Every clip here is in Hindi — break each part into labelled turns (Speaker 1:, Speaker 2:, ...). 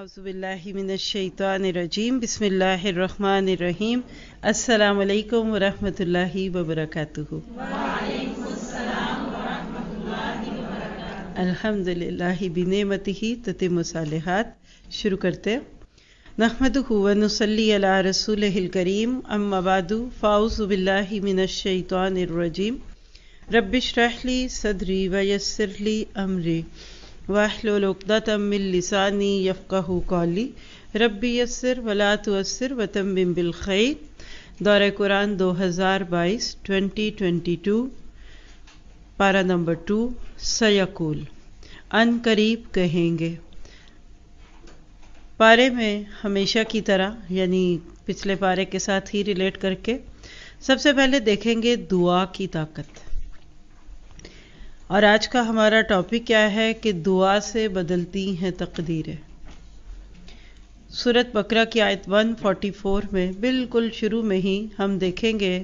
Speaker 1: अज़बिल्लिमिनशैतरजीम बसमीम अल्लाम वरहमल वबरक अल्हम्दुलिल्लाह बिनेमत ही ततिम सालहत शुरू करते नहमद वनसली अला रसूल करीम अम्माबादु फ़ाउज़बिल्लिमिनशैतरजीम रबिशरहली सदरी वयसरली अमरी वाहलोलदातमिलसानी यफ़क़ कौली रबी यसर वला असर वतम बिम बिलख़ैर दौर कुरान दो हजार बाईस ट्वेंटी ट्वेंटी टू पारा नंबर टू सयाकूल अन करीब कहेंगे पारे में हमेशा की तरह यानी पिछले पारे के साथ ही रिलेट करके सबसे पहले देखेंगे दुआ की ताकत और आज का हमारा टॉपिक क्या है कि दुआ से बदलती हैं तकदीरें सूरत बकरा की आयत 144 में बिल्कुल शुरू में ही हम देखेंगे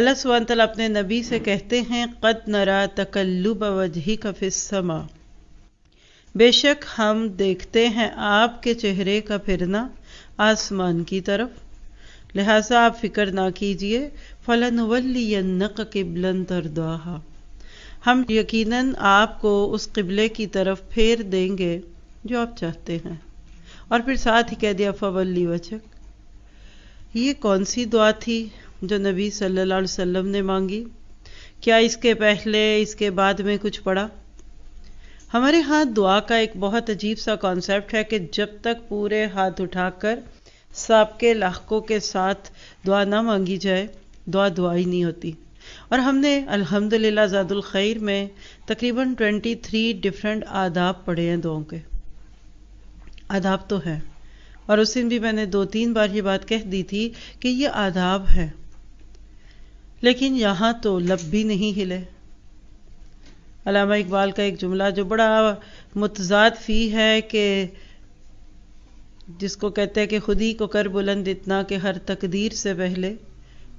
Speaker 1: अल्लाह सुबहानतल अपने नबी से कहते हैं कद नरा तकल्लुब वजही समा बेशक हम देखते हैं आपके चेहरे का फिरना आसमान की तरफ लिहाजा आप फिक्र ना कीजिए फ़लन वल्ली नक के बुलंद तरदाहा हम यकीनन आपको उस किबले की तरफ फेर देंगे जो आप चाहते हैं और फिर साथ ही कह दिया फवली वचक ये कौन सी दुआ थी जो नबी सल्लल्लाहु अलैहि वसल्लम ने मांगी क्या इसके पहले इसके बाद में कुछ पड़ा हमारे हाथ दुआ का एक बहुत अजीब सा कॉन्सेप्ट है कि जब तक पूरे हाथ उठाकर सबके लाखों के साथ दुआ ना मांगी जाए दुआ दुआ ही नहीं होती और हमने अल्हम्दुलिल्लाह ज़ादुल खैर में तकरीबन 23 डिफरेंट आदाब पढ़े हैं दुआओं के आदाब तो है और उस दिन भी मैंने दो तीन बार ये बात कह दी थी कि ये आदाब है लेकिन यहाँ तो लब भी नहीं हिले अलामा इकबाल का एक जुमला जो बड़ा मुतजाद फी है कि जिसको कहते हैं कि खुद ही को कर बुलंद इतना कि हर तकदीर से पहले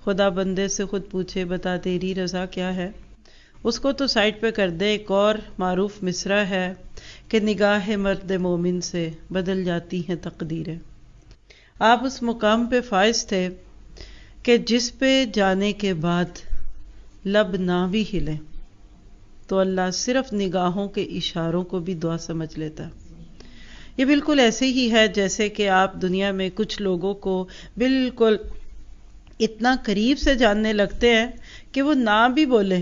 Speaker 1: खुदा बंदे से ख़ुद पूछे बता तेरी रज़ा क्या है उसको तो साइड पे कर दे एक और मरूफ मिसरा है कि निगाह मर्द मोमिन से बदल जाती हैं तकदीरें आप उस मुकाम पे फायज थे कि जिस पे जाने के बाद लब ना भी हिलें तो अल्लाह सिर्फ निगाहों के इशारों को भी दुआ समझ लेता ये बिल्कुल ऐसे ही है जैसे कि आप दुनिया में कुछ लोगों को बिल्कुल इतना करीब से जानने लगते हैं कि वो ना भी बोले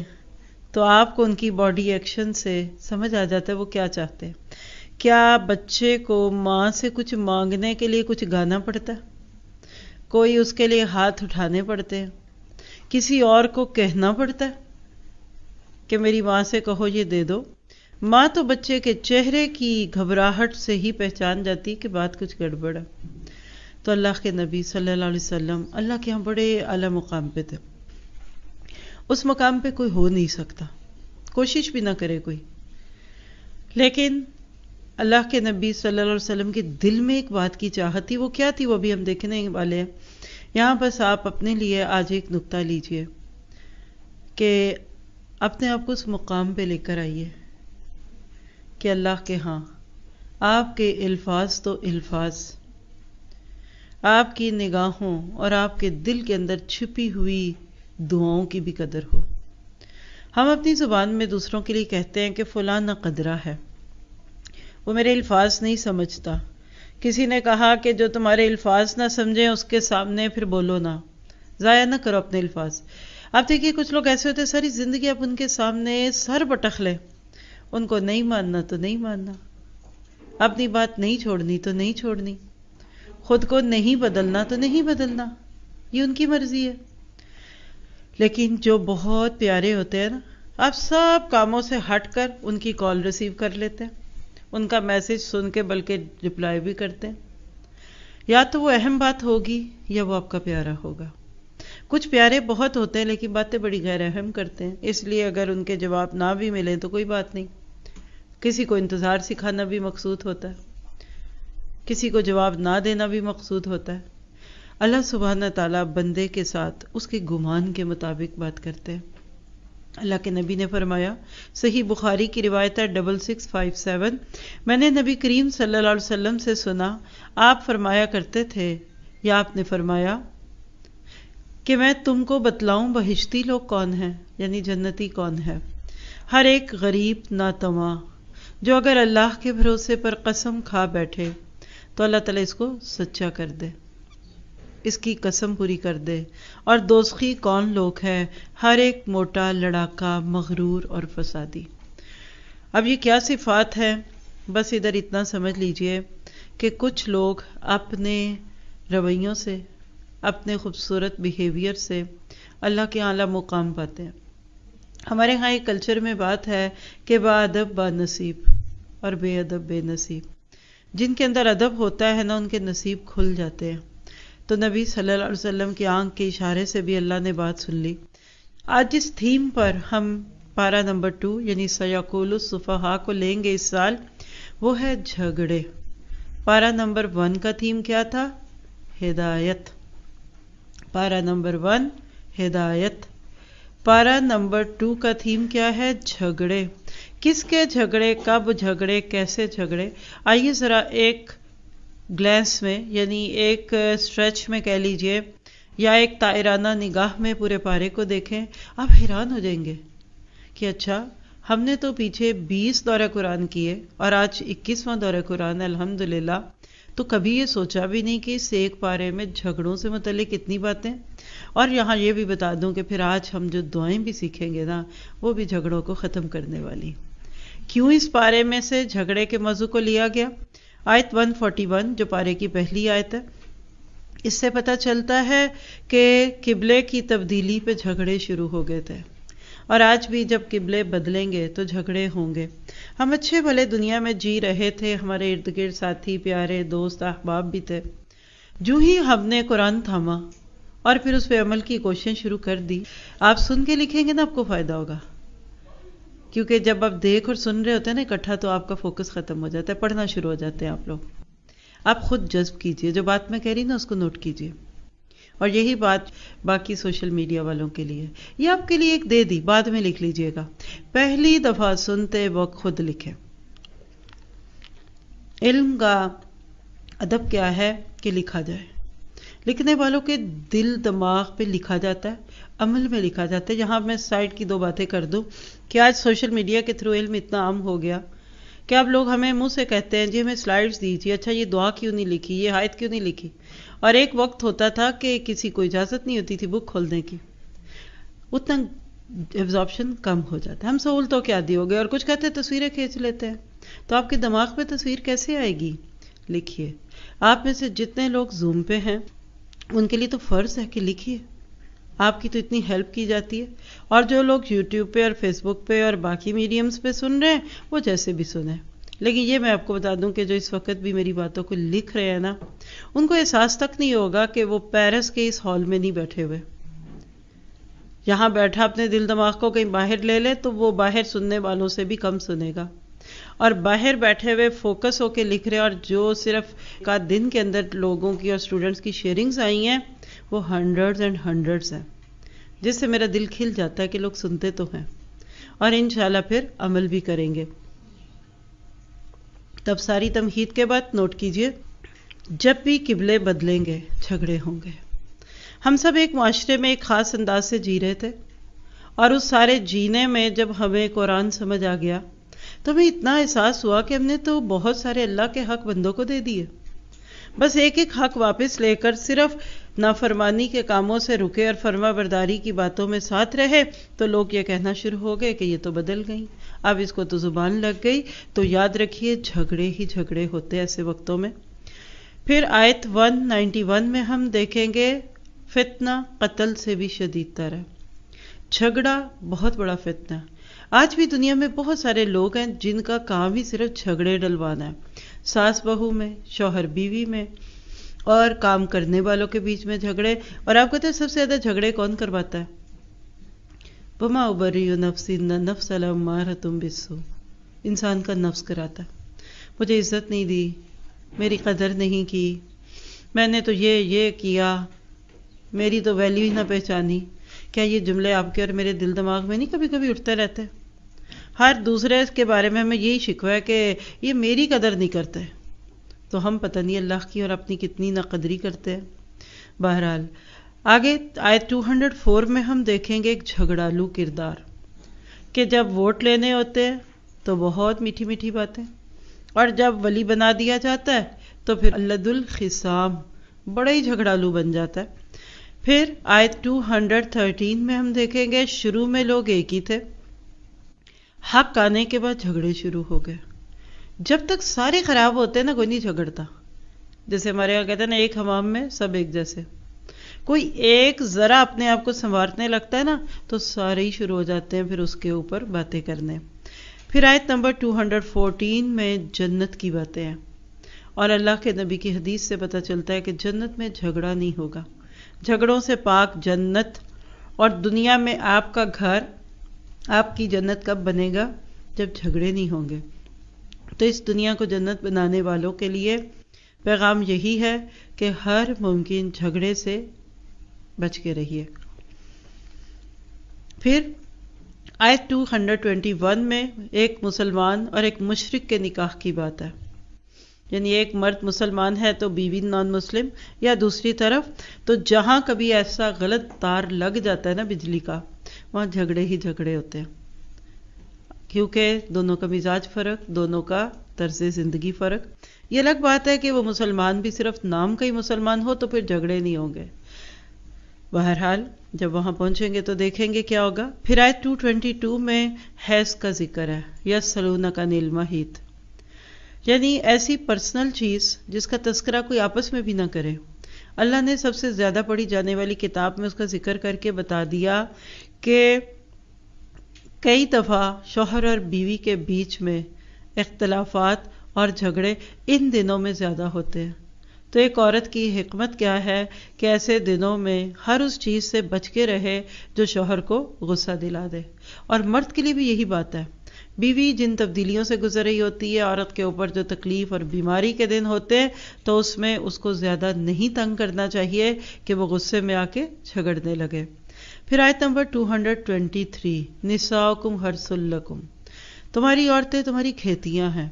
Speaker 1: तो आपको उनकी बॉडी एक्शन से समझ आ जाता है वो क्या चाहते हैं क्या बच्चे को माँ से कुछ मांगने के लिए कुछ गाना पड़ता है कोई उसके लिए हाथ उठाने पड़ते हैं किसी और को कहना पड़ता है कि मेरी माँ से कहो ये दे दो माँ तो बच्चे के चेहरे की घबराहट से ही पहचान जाती कि बात कुछ गड़बड़ है तो अल्लाह के नबी सल्लल्लाहु अलैहि वसल्लम अल्लाह के यहाँ बड़े अला मुकाम पे थे उस मुकाम पे कोई हो नहीं सकता कोशिश भी ना करे कोई लेकिन अल्लाह के नबी सल्लल्लाहु अलैहि वसल्लम के दिल में एक बात की चाहत थी वो क्या थी वो भी हम देखने वाले हैं यहाँ बस आप अपने लिए आज एक नुकता लीजिए कि अपने आप को उस मुकाम पर लेकर आइए कि अल्लाह के हाँ आपके अल्फाज तो अल्फाज आपकी निगाहों और आपके दिल के अंदर छिपी हुई दुआओं की भी कदर हो हम अपनी ज़ुबान में दूसरों के लिए कहते हैं कि फ़लाँ ना कदरा है वो मेरे अल्फाज नहीं समझता किसी ने कहा कि जो तुम्हारे अल्फाज ना समझें उसके सामने फिर बोलो ना ज़ाया ना करो अपने अल्फाज आप देखिए कुछ लोग ऐसे होते हैं सारी ज़िंदगी आप उनके सामने सर बटख लें उनको नहीं मानना तो नहीं मानना अपनी बात नहीं छोड़नी तो नहीं छोड़नी खुद को नहीं बदलना तो नहीं बदलना ये उनकी मर्जी है लेकिन जो बहुत प्यारे होते हैं ना आप सब कामों से हटकर उनकी कॉल रिसीव कर लेते हैं उनका मैसेज सुन के बल्कि रिप्लाई भी करते हैं या तो वो अहम बात होगी या वो आपका प्यारा होगा कुछ प्यारे बहुत होते हैं लेकिन बातें बड़ी गैर अहम करते हैं इसलिए अगर उनके जवाब ना भी मिले तो कोई बात नहीं किसी को इंतज़ार सिखाना भी मकसूद होता है किसी को जवाब ना देना भी मकसूद होता है अल्लाह सुबहाना ताला बंदे के साथ उसके गुमान के मुताबिक बात करते हैं अल्लाह के नबी ने फरमाया सही बुखारी की रिवायत है डबल सिक्स फाइव सेवन मैंने नबी करीम सल्लल्लाहु अलैहि वसल्लम से सुना आप फरमाया करते थे या आपने फरमाया कि मैं तुमको बतलाऊं बहिश्ती लोग कौन हैं यानी जन्नती कौन है हर एक गरीब नातवा जो अगर अल्लाह के भरोसे पर कसम खा बैठे तो अल्लाह ताला इसको सच्चा कर दे इसकी कसम पूरी कर दे और दोस्ती कौन लोग हैं हर एक मोटा लड़ाका मगरूर और फसादी अब ये क्या सिफात है बस इधर इतना समझ लीजिए कि कुछ लोग अपने रवैयों से अपने खूबसूरत बिहेवियर से अल्लाह के आला मुकाम पाते हैं हमारे यहाँ एक कल्चर में बात है कि बादब बा नसीब और बेअदब बेनसीब जिनके अंदर अदब होता है ना उनके नसीब खुल जाते हैं तो नबी सल्लल्लाहु अलैहि वसल्लम की आंख के इशारे से भी अल्लाह ने बात सुन ली आज इस थीम पर हम पारा नंबर टू यानी सयाकुल सुफहा को लेंगे इस साल वो है झगड़े पारा नंबर वन का थीम क्या था हिदायत पारा नंबर वन हिदायत पारा नंबर टू का थीम क्या है झगड़े किसके झगड़े कब झगड़े कैसे झगड़े आइए ज़रा एक ग्लैंस में यानी एक स्ट्रेच में कह लीजिए या एक तायराना निगाह में पूरे पारे को देखें आप हैरान हो जाएंगे कि अच्छा हमने तो पीछे 20 दौरे कुरान किए और आज 21वां दौरे कुरान अल्हम्दुलिल्लाह तो कभी ये सोचा भी नहीं कि इस एक पारे में झगड़ों से मतलब कितनी बातें और यहाँ ये भी बता दूं कि फिर आज हम जो दुआएं भी सीखेंगे ना वो भी झगड़ों को ख़त्म करने वाली क्यों इस पारे में से झगड़े के मौजू को लिया गया आयत 141 जो पारे की पहली आयत है इससे पता चलता है कि किबले की तब्दीली पे झगड़े शुरू हो गए थे और आज भी जब किबले बदलेंगे तो झगड़े होंगे हम अच्छे भले दुनिया में जी रहे थे हमारे इर्द गिर्द साथी प्यारे दोस्त अहबाब भी थे जो ही हमने कुरान थामा और फिर उस पर अमल की कोशिश शुरू कर दी आप सुन के लिखेंगे ना आपको फ़ायदा होगा क्योंकि जब आप देख और सुन रहे होते हैं ना इकट्ठा तो आपका फोकस ख़त्म हो जाता है पढ़ना शुरू हो जाते हैं आप लोग आप खुद जज्ब कीजिए जो बात मैं कह रही ना उसको नोट कीजिए और यही बात बाकी सोशल मीडिया वालों के लिए ये आपके लिए एक दे दी बाद में लिख लीजिएगा पहली दफ़ा सुनते वक्त खुद लिखें इल्म का अदब क्या है कि लिखा जाए लिखने वालों के दिल दिमाग पे लिखा जाता है अमल में लिखा जाता है यहाँ मैं साइड की दो बातें कर दूँ कि आज सोशल मीडिया के थ्रू इल्म इतना आम हो गया कि अब लोग हमें मुंह से कहते हैं जी हमें स्लाइड्स दीजिए अच्छा ये दुआ क्यों नहीं लिखी ये हायत क्यों नहीं लिखी और एक वक्त होता था कि किसी को इजाज़त नहीं होती थी बुक खोलने की उतना एब्जॉर्प्शन कम हो जाता है हम सहूल तो क्या दी हो गए और कुछ कहते हैं तस्वीरें खींच लेते हैं तो आपके दिमाग में तस्वीर कैसे आएगी लिखिए आप में से जितने लोग जूम पे हैं उनके लिए तो फ़र्ज़ है कि लिखिए आपकी तो इतनी हेल्प की जाती है और जो लोग यूट्यूब पे और फेसबुक पे और बाकी मीडियम्स पे सुन रहे हैं वो जैसे भी सुने लेकिन ये मैं आपको बता दूं कि जो इस वक्त भी मेरी बातों को लिख रहे हैं ना उनको एहसास तक नहीं होगा कि वो पेरिस के इस हॉल में नहीं बैठे हुए यहाँ बैठा अपने दिल दिमाग को कहीं बाहर ले ले तो वो बाहर सुनने वालों से भी कम सुनेगा और बाहर बैठे हुए फोकस होके लिख रहे और जो सिर्फ का दिन के अंदर लोगों की और स्टूडेंट्स की शेयरिंग्स आई हैं वो हंड्रेड्स एंड हंड्रेड्स हैं जिससे मेरा दिल खिल जाता है कि लोग सुनते तो हैं और इन फिर अमल भी करेंगे तब सारी तमहीद के बाद नोट कीजिए जब भी किबले बदलेंगे झगड़े होंगे हम सब एक माशरे में एक ख़ास अंदाज से जी रहे थे और उस सारे जीने में जब हमें कुरान समझ आ गया तो हमें इतना एहसास हुआ कि हमने तो बहुत सारे अल्लाह के हक बंदों को दे दिए बस एक एक हक वापस लेकर सिर्फ नाफरमानी के कामों से रुके और फर्मा बरदारी की बातों में साथ रहे तो लोग ये कहना शुरू हो गए कि ये तो बदल गई अब इसको तो ज़ुबान लग गई तो याद रखिए झगड़े ही झगड़े होते ऐसे वक्तों में फिर आयत 191 में हम देखेंगे फितना कत्ल से भी शदीद तर है झगड़ा बहुत बड़ा फितना आज भी दुनिया में बहुत सारे लोग हैं जिनका काम ही सिर्फ झगड़े डलवाना है सास बहू में शौहर बीवी में और काम करने वालों के बीच में झगड़े और आप कहते हैं सबसे ज़्यादा झगड़े कौन करवाता है बमा उबरी नफसी नफ्स मार तुम बिस्सू इंसान का नफ्स कराता मुझे इज्जत नहीं दी मेरी कदर नहीं की मैंने तो ये ये किया मेरी तो वैल्यू ही ना पहचानी क्या ये जुमले आपके और मेरे दिल दिमाग में नहीं कभी कभी उठते रहते हर दूसरे के बारे में हमें यही शिकवा है कि ये मेरी कदर नहीं करते तो हम पता नहीं अल्लाह की और अपनी कितनी नाकदरी करते हैं बहरहाल आगे आयत 204 में हम देखेंगे एक झगड़ालू किरदार कि जब वोट लेने होते हैं तो बहुत मीठी मीठी बातें और जब वली बना दिया जाता है तो फिर अल्लादुल खिसाम बड़ा ही झगड़ालू बन जाता है फिर आयत 213 में हम देखेंगे शुरू में लोग एक ही थे हक आने के बाद झगड़े शुरू हो गए जब तक सारे ख़राब होते हैं ना कोई नहीं झगड़ता जैसे हमारे यहाँ कहते हैं ना एक हमाम में सब एक जैसे कोई एक ज़रा अपने आप को संवारने लगता है ना तो सारे ही शुरू हो जाते हैं फिर उसके ऊपर बातें करने फिर आयत नंबर 214 में जन्नत की बातें हैं और अल्लाह के नबी की हदीस से पता चलता है कि जन्नत में झगड़ा नहीं होगा झगड़ों से पाक जन्नत और दुनिया में आपका घर आपकी जन्नत कब बनेगा जब झगड़े नहीं होंगे तो इस दुनिया को जन्नत बनाने वालों के लिए पैगाम यही है कि हर मुमकिन झगड़े से बच के रहिए फिर आयत 221 में एक मुसलमान और एक मुशरक के निकाह की बात है यानी एक मर्द मुसलमान है तो बीवी नॉन मुस्लिम या दूसरी तरफ तो जहां कभी ऐसा गलत तार लग जाता है ना बिजली का वहां झगड़े ही झगड़े होते हैं क्योंकि दोनों का मिजाज फ़र्क दोनों का तर्ज ज़िंदगी फ़र्क ये अलग बात है कि वो मुसलमान भी सिर्फ नाम का ही मुसलमान हो तो फिर झगड़े नहीं होंगे बहरहाल जब वहाँ पहुँचेंगे तो देखेंगे क्या होगा फिर ट्वेंटी 222 में हैस का जिक्र है यस सलूना का नीलमा हीत यानी ऐसी पर्सनल चीज़ जिसका तस्करा कोई आपस में भी ना करे अल्लाह ने सबसे ज़्यादा पढ़ी जाने वाली किताब में उसका जिक्र करके बता दिया कि कई दफ़ा शोहर और बीवी के बीच में इख्तलाफात और झगड़े इन दिनों में ज़्यादा होते हैं तो एक औरत की हमत क्या है कि ऐसे दिनों में हर उस चीज़ से बच के रहे जो शोहर को गुस्सा दिला दे और मर्द के लिए भी यही बात है बीवी जिन तब्दीलियों से गुजर रही होती है औरत के ऊपर जो तकलीफ और बीमारी के दिन होते हैं तो उसमें उसको ज़्यादा नहीं तंग करना चाहिए कि वो गुस्से में आके झगड़ने लगे फिर आयत नंबर 223 निसाकुम हरसुल्लकुम तुम्हारी औरतें तुम्हारी खेतियां हैं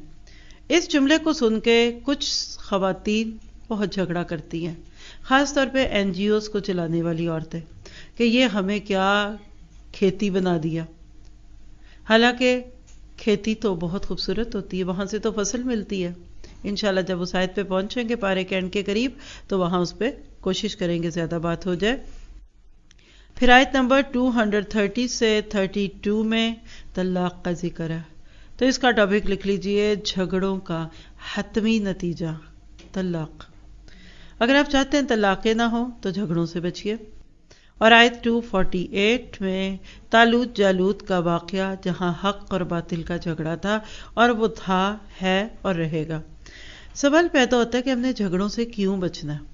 Speaker 1: इस जुमले को सुन के कुछ खवातीन बहुत झगड़ा करती हैं ख़ास तौर पे एनजीओस को चलाने वाली औरतें कि ये हमें क्या खेती बना दिया हालांकि खेती तो बहुत खूबसूरत होती है वहाँ से तो फसल मिलती है इनशाला जब उस आयत पे पहुँचेंगे पारे कैंड के करीब तो वहाँ उस पर कोशिश करेंगे ज़्यादा बात हो जाए फिर आयत नंबर 230 से 32 में तलाक का जिक्र है तो इसका टॉपिक लिख लीजिए झगड़ों का हतमी नतीजा तलाक अगर आप चाहते हैं तलाक़ें ना हो तो झगड़ों से बचिए और आयत 248 में तालूत जालूत का वाक़ जहां हक और बातिल का झगड़ा था और वो था है और रहेगा सवाल पैदा होता है कि हमने झगड़ों से क्यों बचना है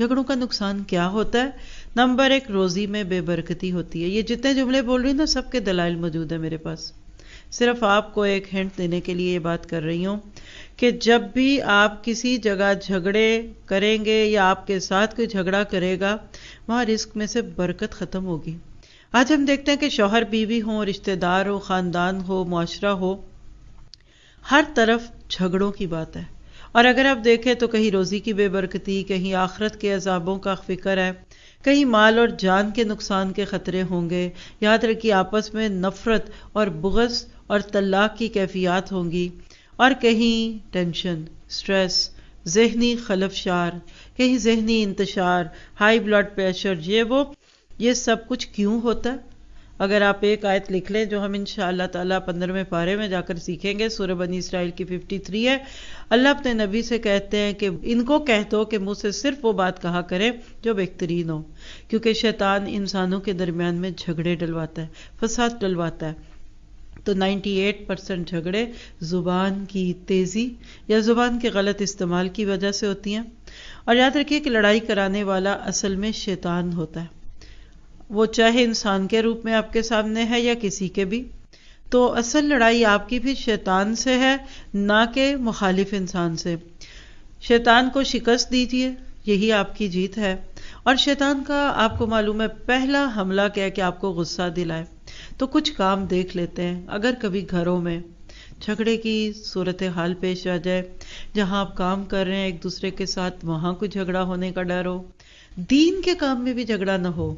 Speaker 1: झगड़ों का नुकसान क्या होता है नंबर एक रोज़ी में बेबरकती होती है ये जितने जुमले बोल रही हूँ ना सबके दलाइल मौजूद है मेरे पास सिर्फ आपको एक हिंट देने के लिए ये बात कर रही हूँ कि जब भी आप किसी जगह झगड़े करेंगे या आपके साथ कोई झगड़ा करेगा वहाँ रिस्क में से बरकत ख़त्म होगी आज हम देखते हैं कि शोहर बीवी हो रिश्तेदार हो ख़ानदान हो माशरा हो हर तरफ झगड़ों की बात है और अगर आप देखें तो कहीं रोज़ी की बेबरकती कहीं आखरत के अजाबों का फिक्र है कहीं माल और जान के नुकसान के ख़तरे होंगे याद रखिए आपस में नफ़रत और बुगस और तलाक की कैफियत होंगी और कहीं टेंशन स्ट्रेस जहनी खलफशार कहीं जहनी इंतशार हाई ब्लड प्रेशर ये वो ये सब कुछ क्यों होता है अगर आप एक आयत लिख लें जो हम इन तला पंद्रहवें पारे में जाकर सीखेंगे सूरह बनी इसराइल की 53 है अल्लाह अपने नबी से कहते हैं कि इनको कह दो कि मुंह से सिर्फ वो बात कहा करें जो बेहतरीन हो क्योंकि शैतान इंसानों के दरमियान में झगड़े डलवाता है फसाद डलवाता है तो 98 परसेंट झगड़े ज़ुबान की तेज़ी या ज़ुबान के गलत इस्तेमाल की वजह से होती हैं और याद रखिए कि लड़ाई कराने वाला असल में शैतान होता है वो चाहे इंसान के रूप में आपके सामने है या किसी के भी तो असल लड़ाई आपकी भी शैतान से है ना कि मुखालिफ इंसान से शैतान को शिकस्त दीजिए यही आपकी जीत है और शैतान का आपको मालूम है पहला हमला क्या कि आपको गुस्सा दिलाए तो कुछ काम देख लेते हैं अगर कभी घरों में झगड़े की सूरत हाल पेश आ जाए जहां आप काम कर रहे हैं एक दूसरे के साथ वहां कोई झगड़ा होने का डर हो दीन के काम में भी झगड़ा ना हो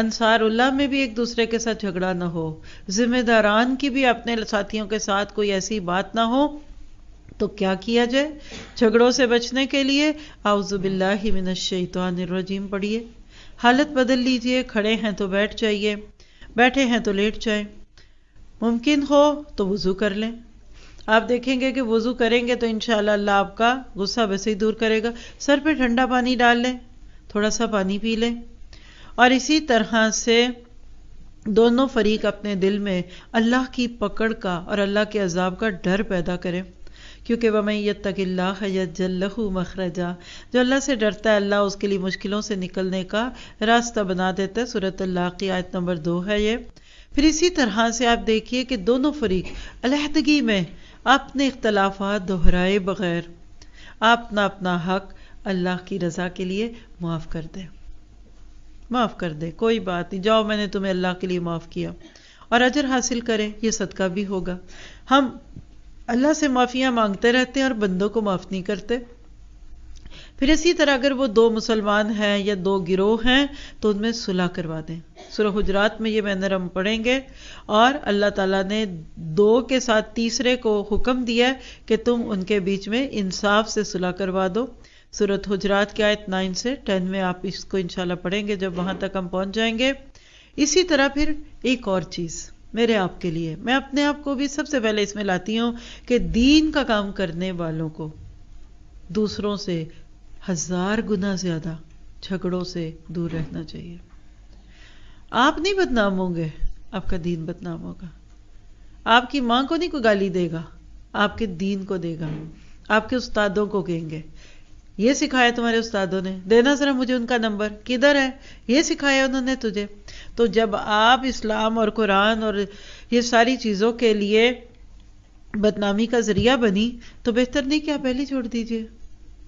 Speaker 1: उल्लाह में भी एक दूसरे के साथ झगड़ा ना हो जिम्मेदारान की भी अपने साथियों के साथ कोई ऐसी बात ना हो तो क्या किया जाए झगड़ों से बचने के लिए आउज़बिल्लाशैतवानरजीम पढ़िए हालत बदल लीजिए खड़े हैं तो बैठ जाइए बैठे हैं तो लेट जाए मुमकिन हो तो वज़ू कर लें आप देखेंगे कि वज़ू करेंगे तो इन आपका गुस्सा वैसे ही दूर करेगा सर पे ठंडा पानी डाल लें थोड़ा सा पानी पी लें और इसी तरह से दोनों फरीक अपने दिल में अल्लाह की पकड़ का और अल्लाह के अजाब का डर पैदा करें क्योंकि वमई यत्तकिल्लाह यजल्लहू मखरजा जो अल्लाह से डरता है अल्लाह उसके लिए मुश्किलों से निकलने का रास्ता बना देता है सूरत अल्लाह की आयत नंबर दो है ये फिर इसी तरह से आप देखिए कि दोनों फरीक अलहदगी में अपने इख्तलाफा दोहराए बगैर अपना अपना हक अल्लाह की रज़ा के लिए माफ़ कर दें माफ़ कर दे कोई बात नहीं जाओ मैंने तुम्हें अल्लाह के लिए माफ़ किया और अजर हासिल करें ये सदका भी होगा हम अल्लाह से माफ़ियाँ मांगते रहते हैं और बंदों को माफ़ नहीं करते फिर इसी तरह अगर वो दो मुसलमान हैं या दो गिरोह हैं तो उनमें सुलह करवा दें सुर हजरात में ये बैनर हम पढ़ेंगे और अल्लाह ताला ने दो के साथ तीसरे को हुक्म दिया कि तुम उनके बीच में इंसाफ से सुलह करवा दो सूरत हजरात की आयत नाइन से टेन में आप इसको इंशाल्लाह पढ़ेंगे जब वहां तक हम पहुंच जाएंगे इसी तरह फिर एक और चीज़ मेरे आपके लिए मैं अपने आप को भी सबसे पहले इसमें लाती हूं कि दीन का काम करने वालों को दूसरों से हजार गुना ज़्यादा झगड़ों से दूर रहना चाहिए आप नहीं बदनाम होंगे आपका दीन बदनाम होगा आपकी मां को नहीं कोई गाली देगा आपके दीन को देगा आपके उस्तादों को कहेंगे ये सिखाया तुम्हारे उस्तादों ने देना जरा मुझे उनका नंबर किधर है ये सिखाया उन्होंने तुझे तो जब आप इस्लाम और कुरान और ये सारी चीज़ों के लिए बदनामी का जरिया बनी तो बेहतर नहीं कि आप पहले छोड़ दीजिए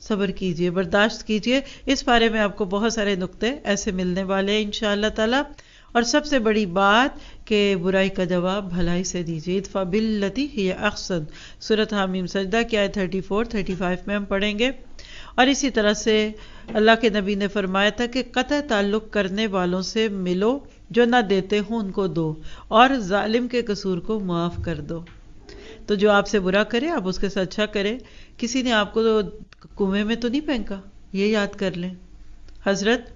Speaker 1: सब्र कीजिए बर्दाश्त कीजिए इस बारे में आपको बहुत सारे नुक्ते ऐसे मिलने वाले हैं इन ताला और सबसे बड़ी बात कि बुराई का जवाब भलाई से दीजिए इतफा बिल्लती ही अक्सन सूरत हामीम सजदा क्या है थर्टी फोर थर्टी फाइव में हम पढ़ेंगे और इसी तरह से अल्लाह के नबी ने फरमाया था कि कतः ताल्लुक़ करने वालों से मिलो जो ना देते हो उनको दो और जालिम के कसूर को माफ़ कर दो तो जो आपसे बुरा करे आप उसके साथ अच्छा करें किसी ने आपको तो कुएं में तो नहीं फेंका ये याद कर लें हज़रत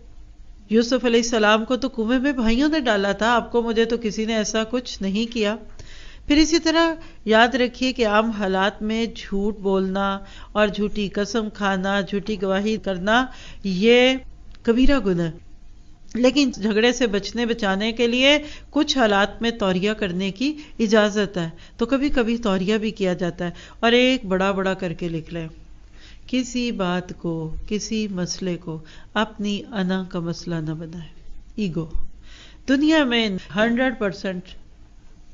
Speaker 1: यूसुफ़ अलैहिस्सलाम को तो कुएं में भाइयों ने डाला था आपको मुझे तो किसी ने ऐसा कुछ नहीं किया फिर इसी तरह याद रखिए कि आम हालात में झूठ बोलना और झूठी कसम खाना झूठी गवाही करना ये कबीरा गुना लेकिन झगड़े से बचने बचाने के लिए कुछ हालात में तौरिया करने की इजाज़त है तो कभी कभी तौरिया भी किया जाता है और एक बड़ा बड़ा करके लिख लें किसी बात को किसी मसले को अपनी अना का मसला न बनाए ईगो दुनिया में हंड्रेड परसेंट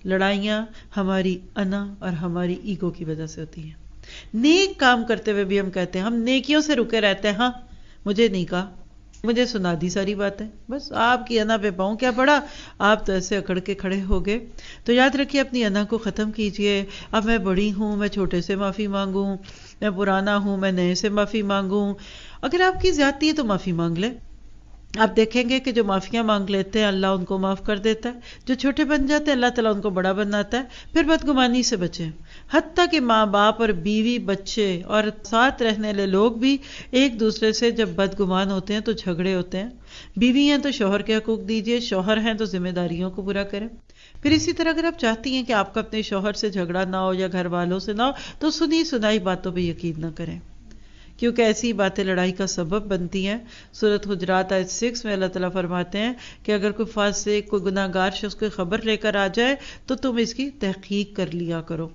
Speaker 1: लड़ाइयाँ हमारी अना और हमारी ईगो की वजह से होती हैं नेक काम करते हुए भी हम कहते हैं हम नेकियों से रुके रहते हैं हाँ मुझे नहीं कहा मुझे सुना दी सारी बातें बस आपकी अना पे पाऊँ क्या पड़ा आप तो ऐसे अकड़ के खड़े हो गए तो याद रखिए अपनी अना को ख़त्म कीजिए अब मैं बड़ी हूँ मैं छोटे से माफ़ी मांगूँ मैं पुराना हूँ मैं नए से माफ़ी मांगूँ अगर आपकी ज़्यादती है तो माफ़ी मांग लें आप देखेंगे कि जो माफ़ियाँ मांग लेते हैं अल्लाह उनको माफ़ कर देता है जो छोटे बन जाते हैं अल्लाह ताला उनको बड़ा बनाता है फिर बदगुमानी से बचें हती कि माँ बाप और बीवी बच्चे और साथ रहने वाले लोग भी एक दूसरे से जब बदगुमान होते हैं तो झगड़े होते हैं बीवी हैं तो शोहर के हकूक दीजिए शोहर हैं तो जिम्मेदारियों को पूरा करें फिर इसी तरह अगर आप चाहती हैं कि आपका अपने शोहर से झगड़ा ना हो या घर वालों से ना हो तो सुनी सुनाई बातों पर यकीन ना करें क्योंकि ऐसी बातें लड़ाई का सबब बनती हैं सूरत हजरात आज सिक्स में अल्लाह ताला फरमाते हैं कि अगर कोई से कोई गुनागार शख्स कोई ख़बर लेकर आ जाए तो तुम इसकी तहकीक कर लिया करो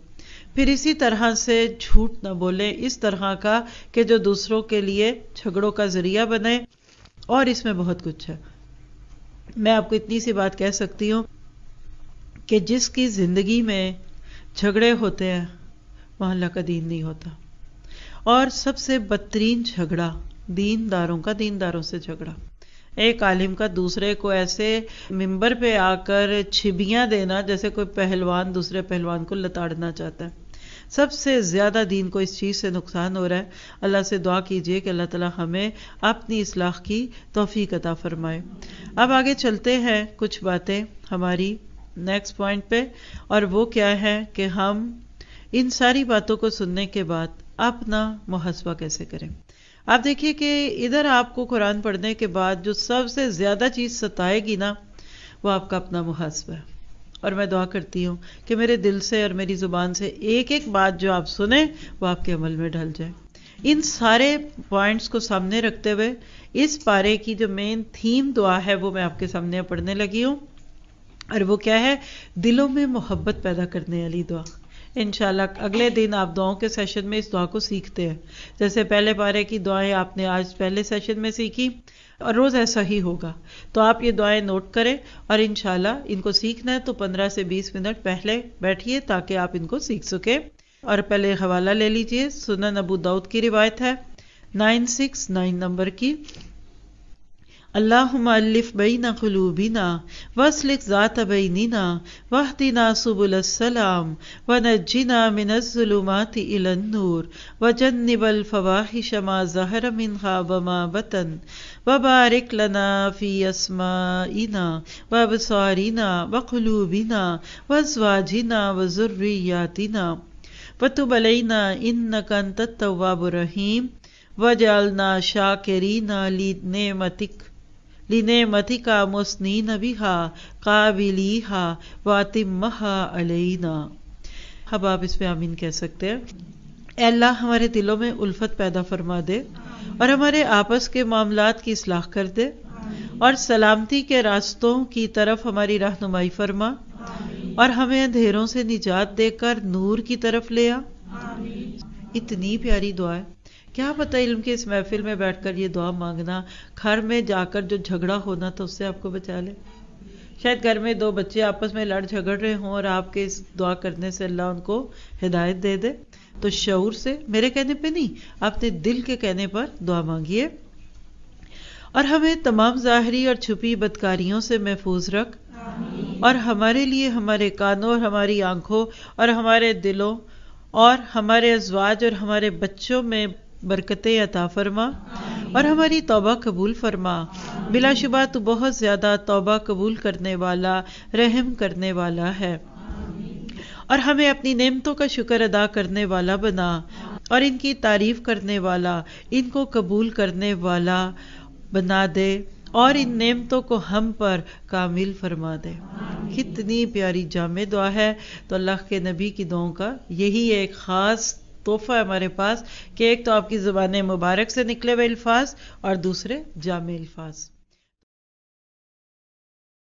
Speaker 1: फिर इसी तरह से झूठ न बोले इस तरह का कि जो दूसरों के लिए झगड़ों का जरिया बने और इसमें बहुत कुछ है मैं आपको इतनी सी बात कह सकती हूँ कि जिसकी ज़िंदगी में झगड़े होते हैं वहाँ अल्लाह का दीन नहीं होता और सबसे बदतरीन झगड़ा दीनदारों का दीनदारों से झगड़ा एक आलिम का दूसरे को ऐसे मिंबर पे आकर छिबियां देना जैसे कोई पहलवान दूसरे पहलवान को लताड़ना चाहता है सबसे ज़्यादा दीन को इस चीज़ से नुकसान हो रहा है अल्लाह से दुआ कीजिए कि अल्लाह ताला हमें अपनी इसलाह की तोफ़ी अता फरमाए अब आगे चलते हैं कुछ बातें हमारी नेक्स्ट पॉइंट पे और वो क्या है कि हम इन सारी बातों को सुनने के बाद अपना मुहसबा कैसे करें आप देखिए कि इधर आपको कुरान पढ़ने के बाद जो सबसे ज़्यादा चीज़ सताएगी ना वो आपका अपना मुहासबा है और मैं दुआ करती हूँ कि मेरे दिल से और मेरी ज़ुबान से एक एक बात जो आप सुने वो आपके अमल में ढल जाए इन सारे पॉइंट्स को सामने रखते हुए इस पारे की जो मेन थीम दुआ है वो मैं आपके सामने पढ़ने लगी हूँ और वो क्या है दिलों में मोहब्बत पैदा करने वाली दुआ इनशाला अगले दिन आप दुआओं के सेशन में इस दुआ को सीखते हैं जैसे पहले पारे की दुआएं आपने आज पहले सेशन में सीखी और रोज़ ऐसा ही होगा तो आप ये दुआएं नोट करें और इनशाला इनको सीखना है तो 15 से 20 मिनट पहले बैठिए ताकि आप इनको सीख सके और पहले हवाला ले लीजिए सुनन अबू दाऊद की रिवायत है 969 नंबर की اللهم ألف بين قلوبنا واسلك ذات بيننا واهدنا سبل السلام ونجنا من الظلمات إلى النور وجنب الفواحش ما ظهر منها وما بطن وبارك لنا في أسمائنا وأبصارنا وقلوبنا وأزواجنا وذرياتنا وتب علينا إنك أنت التواب الرحيم وجعلنا شاكرين لنعمتك لنعمتك مسنين بها قابليها अब आप इसमें आमीन कह सकते हैं अल्लाह हमारे दिलों में उल्फत पैदा फरमा दे और हमारे आपस के मामलात की इसलाह कर दे और सलामती के रास्तों की तरफ हमारी रहनुमाई फरमा और हमें अंधेरों से निजात देकर नूर की तरफ ले आ इतनी प्यारी दुआ है क्या पता इल्म की इस महफिल में बैठकर ये दुआ मांगना घर में जाकर जो झगड़ा होना था उससे आपको बचा ले शायद घर में दो बच्चे आपस में लड़ झगड़ रहे हों और आपके इस दुआ करने से अल्लाह उनको हिदायत दे दे तो शौर से मेरे कहने पे नहीं अपने दिल के कहने पर दुआ मांगिए और हमें तमाम ज़ाहरी और छुपी बदकारियों से महफूज रख और हमारे लिए हमारे कानों और हमारी आंखों और हमारे दिलों और हमारे अजवाज और हमारे बच्चों में बरकत अता फरमा और हमारी तोबा कबूल फरमा बिलाशुबा तो बहुत ज़्यादा तोबा कबूल करने वाला रहम करने वाला है और हमें अपनी नेमतों का शुक्र अदा करने वाला बना और इनकी तारीफ़ करने वाला इनको कबूल करने वाला बना दे और इन नेमतों को हम पर कामिल फरमा दे कितनी प्यारी जाम दुआ है तो अल्लाह के नबी की दुआओं का यही एक ख़ास तोहफा है हमारे पास कि एक तो आपकी ज़ुबान मुबारक से निकले हुए अल्फाज और दूसरे जाम अल्फाज